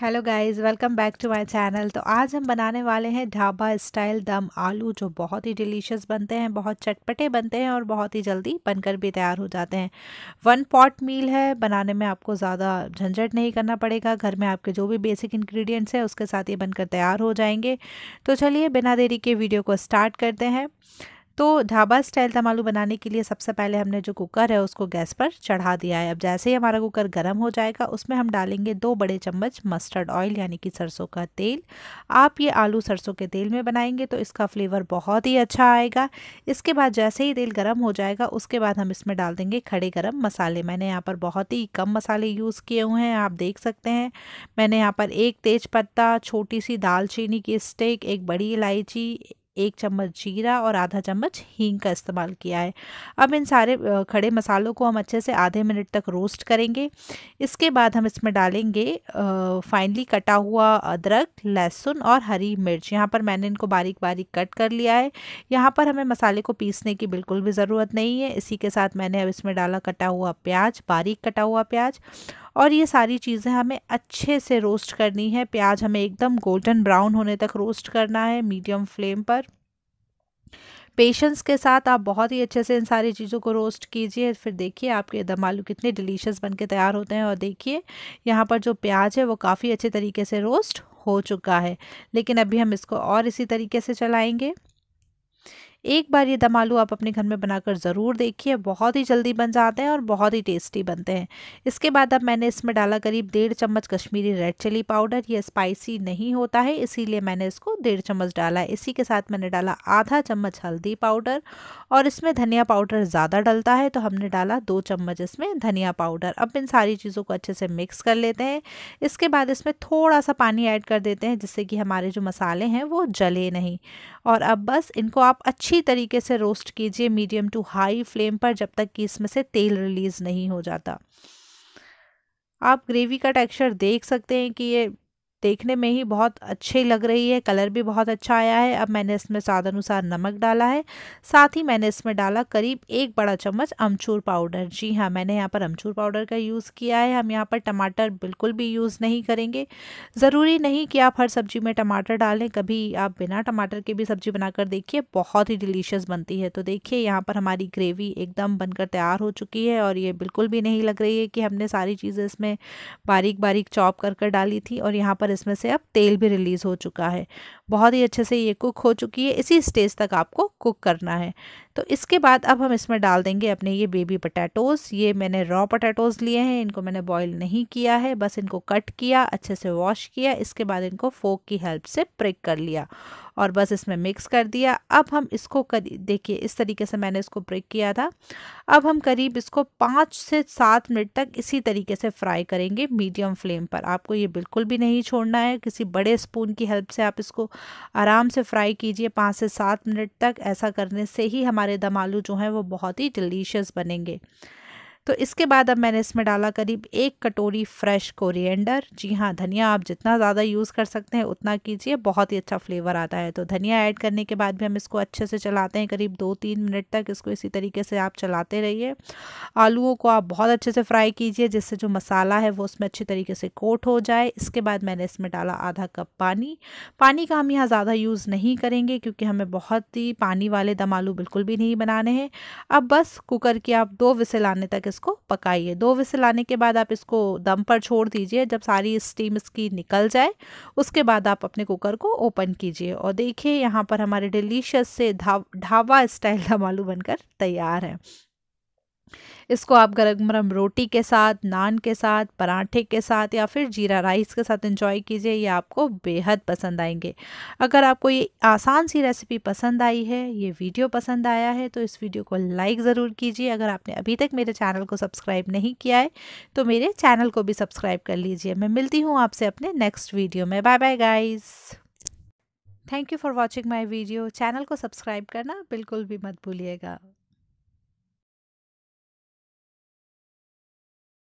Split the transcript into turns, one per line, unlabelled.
hello guys welcome back to my channel तो आज हम बनाने वाले हैं ढाबा स्टाइल दम आलू जो बहुत ही डिलीशियस बनते हैं बहुत चटपटे बनते हैं और बहुत ही जल्दी बनकर भी तैयार हो जाते हैं वन पॉट मील है बनाने में आपको ज़्यादा झंझट नहीं करना पड़ेगा घर में आपके जो भी बेसिक इन्ग्रीडियंट्स हैं उसके साथ ये बनकर तैयार हो जाएंगे तो चलिए बिना देरी के वीडियो को स्टार्ट करते हैं तो ढाबा स्टाइल तमालू बनाने के लिए सबसे पहले हमने जो कुकर है उसको गैस पर चढ़ा दिया है अब जैसे ही हमारा कुकर गर्म हो जाएगा उसमें हम डालेंगे दो बड़े चम्मच मस्टर्ड ऑयल यानी कि सरसों का तेल आप ये आलू सरसों के तेल में बनाएंगे तो इसका फ्लेवर बहुत ही अच्छा आएगा इसके बाद जैसे ही तेल गर्म हो जाएगा उसके बाद हम इसमें डाल देंगे खड़े गर्म मसाले मैंने यहाँ पर बहुत ही कम मसाले यूज़ किए हुए हैं आप देख सकते हैं मैंने यहाँ पर एक तेज पत्ता छोटी सी दालचीनी की स्टिक एक बड़ी इलायची एक चम्मच जीरा और आधा चम्मच हींग का इस्तेमाल किया है अब इन सारे खड़े मसालों को हम अच्छे से आधे मिनट तक रोस्ट करेंगे इसके बाद हम इसमें डालेंगे फाइनली कटा हुआ अदरक लहसुन और हरी मिर्च यहाँ पर मैंने इनको बारीक बारीक कट कर लिया है यहाँ पर हमें मसाले को पीसने की बिल्कुल भी ज़रूरत नहीं है इसी के साथ मैंने अब इसमें डाला कटा हुआ प्याज बारीक कटा हुआ प्याज और ये सारी चीज़ें हमें अच्छे से रोस्ट करनी है प्याज हमें एकदम गोल्डन ब्राउन होने तक रोस्ट करना है मीडियम फ्लेम पर पेशेंस के साथ आप बहुत ही अच्छे से इन सारी चीज़ों को रोस्ट कीजिए फिर देखिए आपके दम आलू कितने डिलीशियस बन के तैयार होते हैं और देखिए यहाँ पर जो प्याज है वो काफ़ी अच्छे तरीके से रोस्ट हो चुका है लेकिन अभी हम इसको और इसी तरीके से चलाएँगे एक बार ये दम आलू आप अपने घर में बनाकर ज़रूर देखिए बहुत ही जल्दी बन जाते हैं और बहुत ही टेस्टी बनते हैं इसके बाद अब मैंने इसमें डाला करीब डेढ़ चम्मच कश्मीरी रेड चिली पाउडर ये स्पाइसी नहीं होता है इसीलिए मैंने इसको डेढ़ चम्मच डाला इसी के साथ मैंने डाला आधा चम्मच हल्दी पाउडर और इसमें धनिया पाउडर ज़्यादा डलता है तो हमने डाला दो चम्मच इसमें धनिया पाउडर अब इन सारी चीज़ों को अच्छे से मिक्स कर लेते हैं इसके बाद इसमें थोड़ा सा पानी ऐड कर देते हैं जिससे कि हमारे जो मसाले हैं वो जले नहीं और अब बस इनको आप अच्छी अच्छी तरीके से रोस्ट कीजिए मीडियम टू हाई फ्लेम पर जब तक कि इसमें से तेल रिलीज़ नहीं हो जाता आप ग्रेवी का टेक्सचर देख सकते हैं कि ये देखने में ही बहुत अच्छी लग रही है कलर भी बहुत अच्छा आया है अब मैंने इसमें स्वाद अनुसार नमक डाला है साथ ही मैंने इसमें डाला करीब एक बड़ा चम्मच अमचूर पाउडर जी हाँ मैंने यहाँ पर अमचूर पाउडर का यूज़ किया है हम यहाँ पर टमाटर बिल्कुल भी यूज़ नहीं करेंगे ज़रूरी नहीं कि आप हर सब्ज़ी में टमाटर डालें कभी आप बिना टमाटर के भी सब्ज़ी बनाकर देखिए बहुत ही डिलीशियस बनती है तो देखिए यहाँ पर हमारी ग्रेवी एकदम बनकर तैयार हो चुकी है और ये बिल्कुल भी नहीं लग रही है कि हमने सारी चीज़ें इसमें बारीक बारीक चॉप कर कर डाली थी और यहाँ पर इसमें से अब तेल भी रिलीज़ हो चुका है बहुत ही अच्छे से ये कुक हो चुकी है इसी स्टेज तक आपको कुक करना है तो इसके बाद अब हम इसमें डाल देंगे अपने ये बेबी पटैटोज़ ये मैंने रॉ पटैटोज़ लिए हैं इनको मैंने बॉईल नहीं किया है बस इनको कट किया अच्छे से वॉश किया इसके बाद इनको फोक की हेल्प से प्रिक कर लिया और बस इसमें मिक्स कर दिया अब हम इसको करी देखिए इस तरीके से मैंने इसको ब्रेक किया था अब हम करीब इसको पाँच से सात मिनट तक इसी तरीके से फ्राई करेंगे मीडियम फ्लेम पर आपको ये बिल्कुल भी नहीं छोड़ना है किसी बड़े स्पून की हेल्प से आप इसको आराम से फ्राई कीजिए पाँच से सात मिनट तक ऐसा करने से ही हमारे हमारे दम आलू जो हैं वो बहुत ही डिलीशियस बनेंगे तो इसके बाद अब मैंने इसमें डाला करीब एक कटोरी फ्रेश कोरिएंडर जी हाँ धनिया आप जितना ज़्यादा यूज़ कर सकते हैं उतना कीजिए बहुत ही अच्छा फ्लेवर आता है तो धनिया ऐड करने के बाद भी हम इसको अच्छे से चलाते हैं करीब दो तीन मिनट तक इसको इसी तरीके से आप चलाते रहिए आलूओं को आप बहुत अच्छे से फ्राई कीजिए जिससे जो मसाला है वो उसमें अच्छी तरीके से कोट हो जाए इसके बाद मैंने इसमें डाला आधा कप पानी पानी का हम यहाँ ज़्यादा यूज़ नहीं करेंगे क्योंकि हमें बहुत ही पानी वाले दम आलू बिल्कुल भी नहीं बनाने हैं अब बस कुकर की आप दो विसे लाने तक इसको पकाइए दो विसल आने के बाद आप इसको दम पर छोड़ दीजिए जब सारी स्टीम इसकी निकल जाए उसके बाद आप अपने कुकर को ओपन कीजिए और देखिए यहाँ पर हमारे डिलीशियस से ढाबा स्टाइल दम आलू बनकर तैयार है इसको आप गरम गरम रोटी के साथ नान के साथ पराठे के साथ या फिर जीरा राइस के साथ इंजॉय कीजिए ये आपको बेहद पसंद आएंगे अगर आपको ये आसान सी रेसिपी पसंद आई है ये वीडियो पसंद आया है तो इस वीडियो को लाइक ज़रूर कीजिए अगर आपने अभी तक मेरे चैनल को सब्सक्राइब नहीं किया है तो मेरे चैनल को भी सब्सक्राइब कर लीजिए मैं मिलती हूँ आपसे अपने नेक्स्ट वीडियो में bye bye guys thank you for watching my video channel को सब्सक्राइब करना बिल्कुल भी मत भूलिएगा